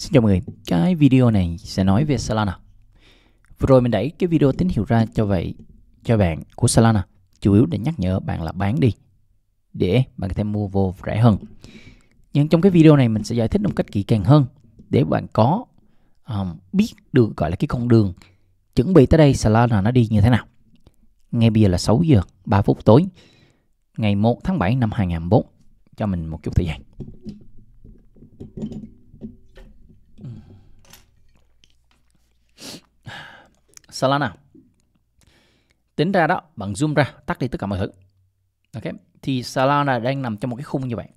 Xin chào mọi người, cái video này sẽ nói về Solana Vừa rồi mình đẩy cái video tín hiệu ra cho vậy cho bạn của Solana Chủ yếu để nhắc nhở bạn là bán đi Để bạn có thể mua vô rẻ hơn Nhưng trong cái video này mình sẽ giải thích một cách kỹ càng hơn Để bạn có um, biết được gọi là cái con đường Chuẩn bị tới đây Solana nó đi như thế nào Ngay bây giờ là 6 giờ 3 phút tối Ngày 1 tháng 7 năm 2004 Cho mình một chút thời gian Solana tính ra đó bạn zoom ra tắt đi tất cả mọi thứ ok thì Solana đang nằm trong một cái khung như vậy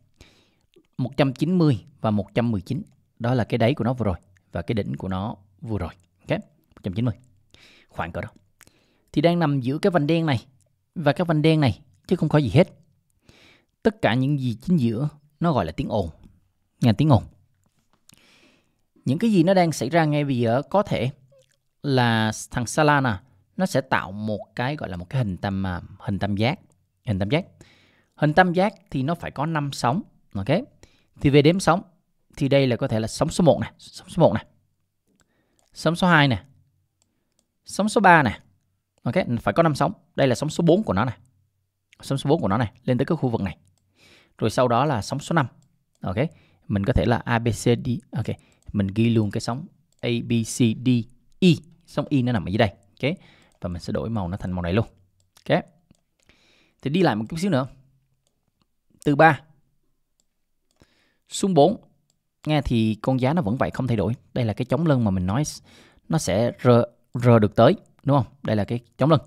190 và 119 đó là cái đáy của nó vừa rồi và cái đỉnh của nó vừa rồi ok 190 khoảng cỡ đó thì đang nằm giữa cái vành đen này và cái vành đen này chứ không có gì hết tất cả những gì chính giữa nó gọi là tiếng ồn nghe tiếng ồn những cái gì nó đang xảy ra ngay bây giờ có thể là thằng Solana à, nó sẽ tạo một cái gọi là một cái hình tam à, hình tam giác hình tam giác hình tam giác thì nó phải có năm sóng ok thì về đếm sóng thì đây là có thể là sóng số 1 này sóng số 1 này sóng số 2 này sóng số 3 này ok phải có năm sóng đây là sóng số 4 của nó này sóng số 4 của nó này lên tới cái khu vực này rồi sau đó là sóng số 5 ok mình có thể là ABCD ok mình ghi luôn cái sóng ABCDE xong y nó nằm ở dưới đây ok và mình sẽ đổi màu nó thành màu này luôn ok thì đi lại một chút xíu nữa từ 3 xuống 4 nghe thì con giá nó vẫn vậy không thay đổi đây là cái chống lưng mà mình nói nó sẽ r, r được tới đúng không đây là cái chống lưng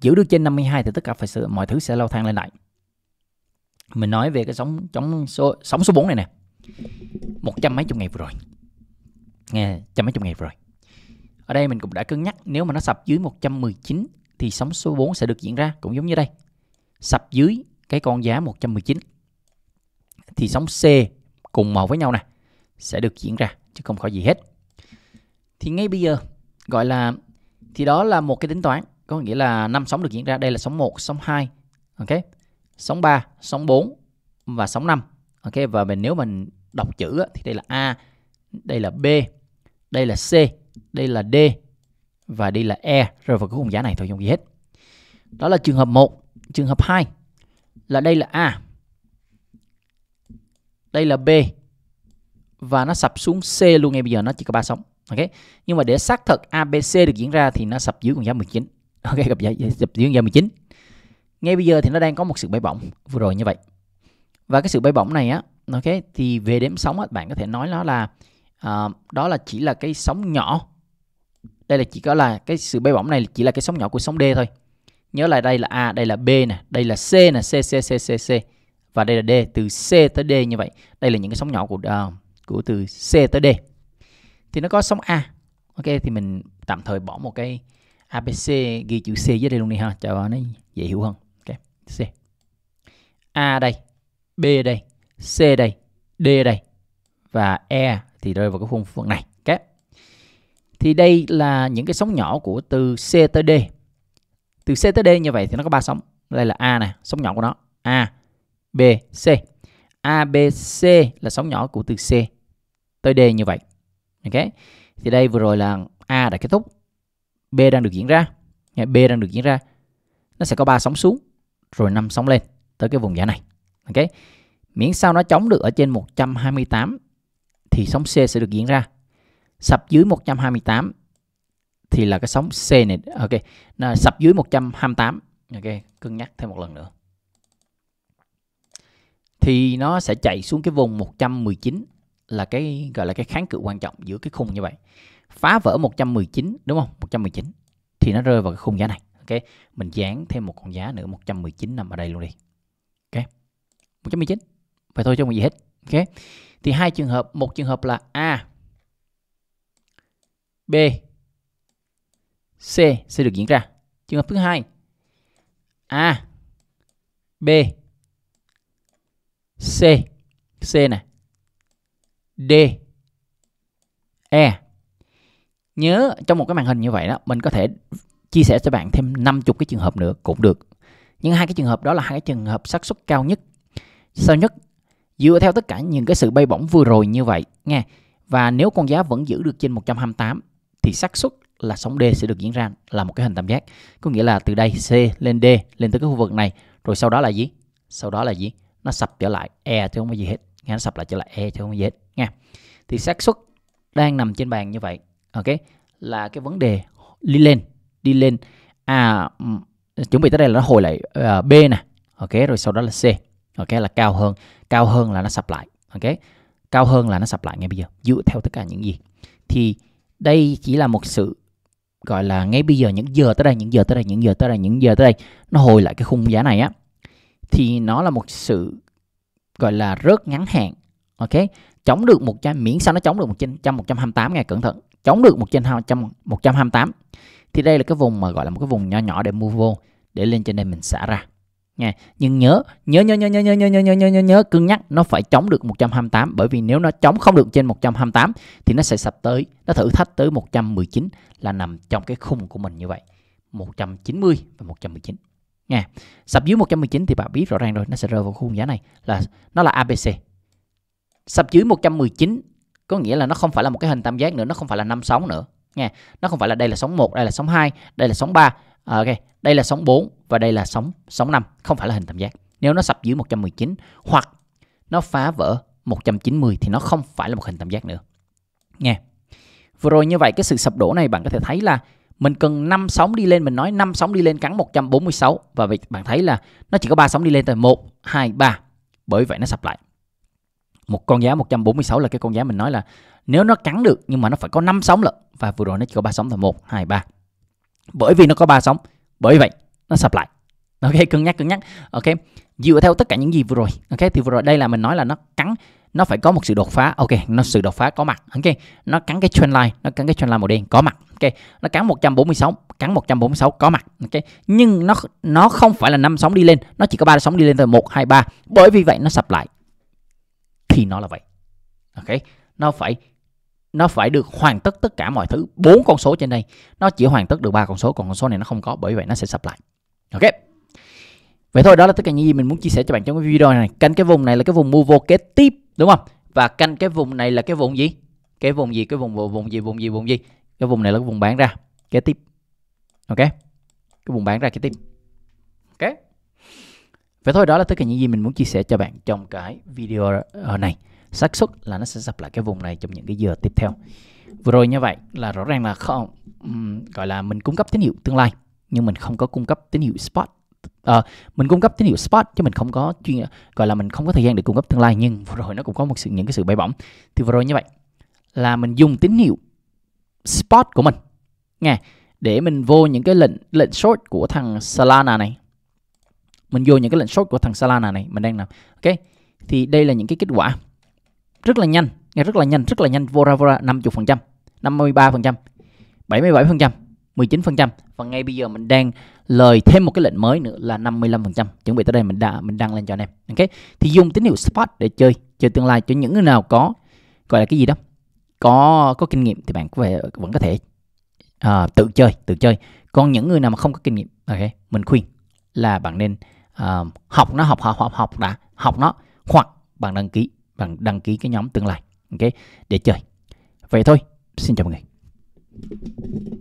giữ được trên 52 thì tất cả phải sự mọi thứ sẽ lao thang lên lại mình nói về cái sóng chống số sóng số 4 này nè một trăm mấy chục ngày vừa rồi nghe trăm mấy chục ngày vừa rồi ở đây mình cũng đã cân nhắc nếu mà nó sập dưới 119 thì sóng số 4 sẽ được diễn ra cũng giống như đây. Sập dưới cái con giá 119 thì sóng C cùng màu với nhau nè sẽ được diễn ra chứ không có gì hết. Thì ngay bây giờ gọi là thì đó là một cái tính toán có nghĩa là năm sóng được diễn ra đây là sóng 1, sóng 2, ok. Sóng 3, sóng 4 và sóng 5. Ok và mình nếu mình đọc chữ thì đây là A, đây là B, đây là C đây là D và đây là E rồi vào cái khung giá này thôi không gì hết. Đó là trường hợp 1, trường hợp 2 là đây là A. Đây là B và nó sập xuống C luôn ngay bây giờ nó chỉ có ba sóng. Ok. Nhưng mà để xác thực ABC được diễn ra thì nó sập dưới con giá 19. Ok, gặp giá sập dưới con giá 19. Ngay bây giờ thì nó đang có một sự bay bổng vừa rồi như vậy. Và cái sự bay bổng này á, ok thì về đếm sóng á, bạn có thể nói nó là à, đó là chỉ là cái sóng nhỏ đây là chỉ có là cái sự bay bổng này chỉ là cái sóng nhỏ của sóng D thôi nhớ lại đây là A đây là B nè đây là C nè C C C C C và đây là D từ C tới D như vậy đây là những cái sóng nhỏ của uh, của từ C tới D thì nó có sóng A ok thì mình tạm thời bỏ một cái ABC ghi chữ C dưới đây luôn đi ha cho nó dễ hiểu hơn ok C A đây B đây C đây D đây và E thì rơi vào cái khuôn phần này okay. thì đây là những cái sóng nhỏ của từ C tới D từ C tới D như vậy thì nó có ba sóng đây là A nè sóng nhỏ của nó A B C A B C là sóng nhỏ của từ C tới D như vậy ok thì đây vừa rồi là A đã kết thúc B đang được diễn ra B đang được diễn ra nó sẽ có ba sóng xuống rồi năm sóng lên tới cái vùng giá này ok miễn sao nó chống được ở trên 128 thì sóng C sẽ được diễn ra. Sập dưới 128 thì là cái sóng C này, ok, nó sập dưới 128, ok, cân nhắc thêm một lần nữa. Thì nó sẽ chạy xuống cái vùng 119 là cái gọi là cái kháng cự quan trọng giữa cái khung như vậy. Phá vỡ 119 đúng không? 119 thì nó rơi vào cái khung giá này. Ok, mình dán thêm một con giá nữa 119 nằm ở đây luôn đi. Ok. 119. Vậy thôi cho không gì hết ok thì hai trường hợp một trường hợp là a b c sẽ được diễn ra trường hợp thứ hai a b c c này, d e nhớ trong một cái màn hình như vậy đó mình có thể chia sẻ cho bạn thêm 50 cái trường hợp nữa cũng được nhưng hai cái trường hợp đó là hai cái trường hợp xác suất cao nhất sao nhất Dựa theo tất cả những cái sự bay bổng vừa rồi như vậy nha. Và nếu con giá vẫn giữ được trên 128 thì xác suất là sóng D sẽ được diễn ra là một cái hình tam giác. Có nghĩa là từ đây C lên D lên tới cái khu vực này rồi sau đó là gì? Sau đó là gì? Nó sập trở lại E chứ không có gì hết. Nghe nó sập lại trở lại E chứ không có gì hết nha. Thì xác suất đang nằm trên bàn như vậy. Ok là cái vấn đề đi lên đi lên à chuẩn bị tới đây là nó hồi lại uh, B nè ok rồi sau đó là C ok là cao hơn cao hơn là nó sập lại ok cao hơn là nó sập lại ngay bây giờ dựa theo tất cả những gì thì đây chỉ là một sự gọi là ngay bây giờ những giờ tới đây những giờ tới đây những giờ tới đây những giờ tới đây nó hồi lại cái khung giá này á thì nó là một sự gọi là rớt ngắn hạn ok chống được một trăm miễn sao nó chống được một trăm một trăm hai mươi tám ngày cẩn thận chống được một trên một trăm hai mươi tám thì đây là cái vùng mà gọi là một cái vùng nhỏ nhỏ để mua vô để lên trên đây mình xả ra nha nhưng nhớ nhớ nhớ nhớ nhớ nhớ nhớ nhớ nhớ nhớ nhớ nhớ cân nhắc nó phải chống được 128 bởi vì nếu nó chống không được trên 128 thì nó sẽ sập tới nó thử thách tới 119 là nằm trong cái khung của mình như vậy 190 và 119 nha sập dưới 119 thì bạn biết rõ ràng rồi nó sẽ rơi vào khung giá này là nó là ABC sập dưới 119 có nghĩa là nó không phải là một cái hình tam giác nữa nó không phải là năm sóng nữa nha nó không phải là đây là sóng 1 đây là sóng 2 đây là sóng 3 ok đây là sóng 4 và đây là sóng sóng 5, không phải là hình tam giác. Nếu nó sập dưới 119 hoặc nó phá vỡ 190 thì nó không phải là một hình tam giác nữa. nghe Vừa rồi như vậy cái sự sập đổ này bạn có thể thấy là mình cần 5 sóng đi lên mình nói 5 sóng đi lên cắn 146 và vậy bạn thấy là nó chỉ có 3 sóng đi lên thôi 1 2 3. Bởi vậy nó sập lại. Một con giá 146 là cái con giá mình nói là nếu nó cắn được nhưng mà nó phải có 5 sóng lận và vừa rồi nó chỉ có 3 sóng là 1 2 3. Bởi vì nó có 3 sóng bởi vậy nó sập lại ok cân nhắc cân nhắc ok dựa theo tất cả những gì vừa rồi ok thì vừa rồi đây là mình nói là nó cắn nó phải có một sự đột phá ok nó sự đột phá có mặt ok nó cắn cái trend line nó cắn cái trend line màu đen có mặt ok nó cắn 146 cắn 146 có mặt ok nhưng nó nó không phải là năm sóng đi lên nó chỉ có ba sóng đi lên thôi một hai ba bởi vì vậy nó sập lại thì nó là vậy ok nó phải nó phải được hoàn tất tất cả mọi thứ bốn con số trên đây nó chỉ hoàn tất được ba con số còn con số này nó không có bởi vậy nó sẽ sập lại ok vậy thôi đó là tất cả những gì mình muốn chia sẻ cho bạn trong cái video này canh cái vùng này là cái vùng mua vô kế tiếp đúng không và canh cái vùng này là cái vùng gì cái vùng gì cái vùng vùng gì vùng gì vùng gì cái vùng này là cái vùng bán ra kế tiếp ok cái vùng bán ra kế tiếp ok vậy thôi đó là tất cả những gì mình muốn chia sẻ cho bạn trong cái video ờ, này xác suất là nó sẽ sập lại cái vùng này trong những cái giờ tiếp theo vừa rồi như vậy là rõ ràng là không gọi là mình cung cấp tín hiệu tương lai nhưng mình không có cung cấp tín hiệu spot à, mình cung cấp tín hiệu spot chứ mình không có chuyên gọi là mình không có thời gian để cung cấp tương lai nhưng vừa rồi nó cũng có một sự những cái sự bay bổng thì vừa rồi như vậy là mình dùng tín hiệu spot của mình nghe để mình vô những cái lệnh lệnh short của thằng Solana này mình vô những cái lệnh short của thằng Solana này mình đang làm ok thì đây là những cái kết quả rất là nhanh nghe rất là nhanh rất là nhanh Vora Vora 50% 53% 77% 19% và ngay bây giờ mình đang lời thêm một cái lệnh mới nữa là 55% chuẩn bị tới đây mình đã mình đăng lên cho anh em ok thì dùng tín hiệu spot để chơi chơi tương lai cho những người nào có gọi là cái gì đó có có kinh nghiệm thì bạn có vẻ vẫn có thể uh, tự chơi tự chơi còn những người nào mà không có kinh nghiệm ok mình khuyên là bạn nên uh, học nó học học học học đã học nó hoặc bạn đăng ký bằng đăng ký cái nhóm tương lai ok để chơi vậy thôi xin chào mọi người